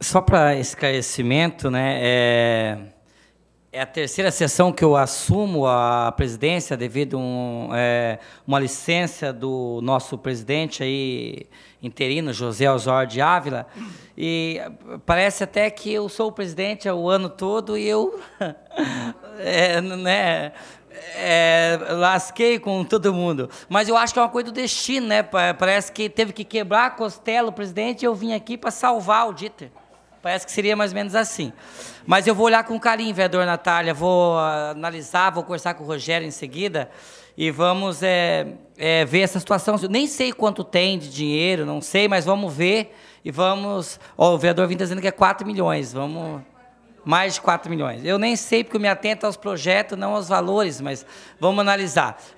Só para esclarecimento, né, é, é, a terceira sessão que eu assumo a presidência devido a um, é, uma licença do nosso presidente aí, interino, José Osório de Ávila, e parece até que eu sou o presidente o ano todo e eu... é, né, é, lasquei com todo mundo. Mas eu acho que é uma coisa do destino, né? Parece que teve que quebrar a costela o presidente e eu vim aqui para salvar o Dieter. Parece que seria mais ou menos assim. Mas eu vou olhar com carinho, vereador Natália, vou ah, analisar, vou conversar com o Rogério em seguida e vamos é, é, ver essa situação. Eu nem sei quanto tem de dinheiro, não sei, mas vamos ver e vamos. o vereador vem tá dizendo que é 4 milhões, vamos mais de 4 milhões. Eu nem sei porque eu me atento aos projetos, não aos valores, mas vamos analisar.